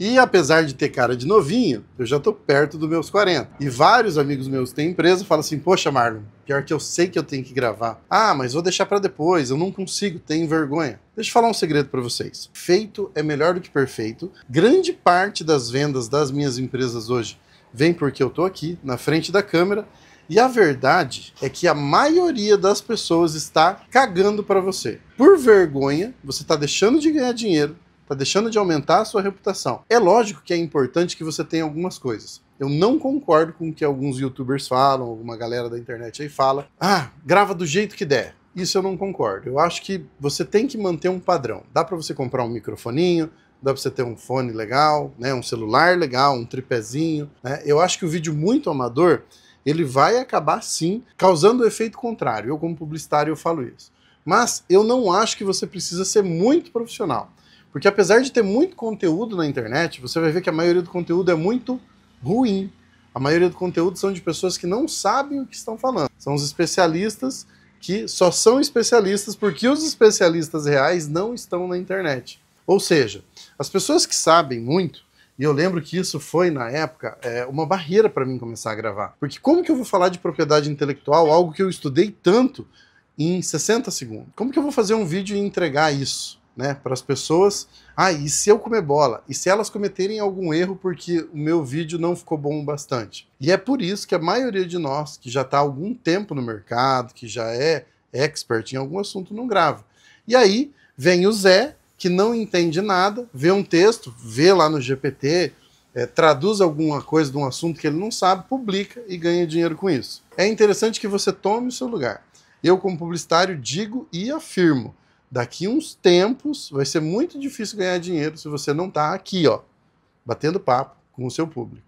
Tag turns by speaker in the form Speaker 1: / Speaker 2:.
Speaker 1: E apesar de ter cara de novinho, eu já tô perto dos meus 40. E vários amigos meus que têm empresa falam assim: Poxa, Marlon, pior que eu sei que eu tenho que gravar. Ah, mas vou deixar para depois, eu não consigo, tenho vergonha. Deixa eu falar um segredo para vocês: feito é melhor do que perfeito. Grande parte das vendas das minhas empresas hoje vem porque eu tô aqui, na frente da câmera. E a verdade é que a maioria das pessoas está cagando para você. Por vergonha, você está deixando de ganhar dinheiro, tá deixando de aumentar a sua reputação. É lógico que é importante que você tenha algumas coisas. Eu não concordo com o que alguns youtubers falam, alguma galera da internet aí fala. Ah, grava do jeito que der. Isso eu não concordo. Eu acho que você tem que manter um padrão. Dá para você comprar um microfoninho, dá para você ter um fone legal, né, um celular legal, um tripézinho. Né? Eu acho que o vídeo muito amador ele vai acabar sim causando o efeito contrário. Eu como publicitário eu falo isso. Mas eu não acho que você precisa ser muito profissional. Porque apesar de ter muito conteúdo na internet, você vai ver que a maioria do conteúdo é muito ruim. A maioria do conteúdo são de pessoas que não sabem o que estão falando. São os especialistas que só são especialistas porque os especialistas reais não estão na internet. Ou seja, as pessoas que sabem muito, e eu lembro que isso foi, na época, é, uma barreira para mim começar a gravar. Porque como que eu vou falar de propriedade intelectual, algo que eu estudei tanto, em 60 segundos? Como que eu vou fazer um vídeo e entregar isso? né, para as pessoas. Ah, e se eu comer bola? E se elas cometerem algum erro porque o meu vídeo não ficou bom o bastante? E é por isso que a maioria de nós que já está algum tempo no mercado, que já é expert em algum assunto, não grava. E aí vem o Zé, que não entende nada, vê um texto, vê lá no GPT, é, eh, traduz alguma coisa de um assunto que ele não sabe, publica e ganha dinheiro com isso. É interessante que você tome o seu lugar. Eu, como publicitário, digo e afirmo daqui uns tempos vai ser muito difícil ganhar dinheiro se você não está aqui, ó, batendo papo com o seu público.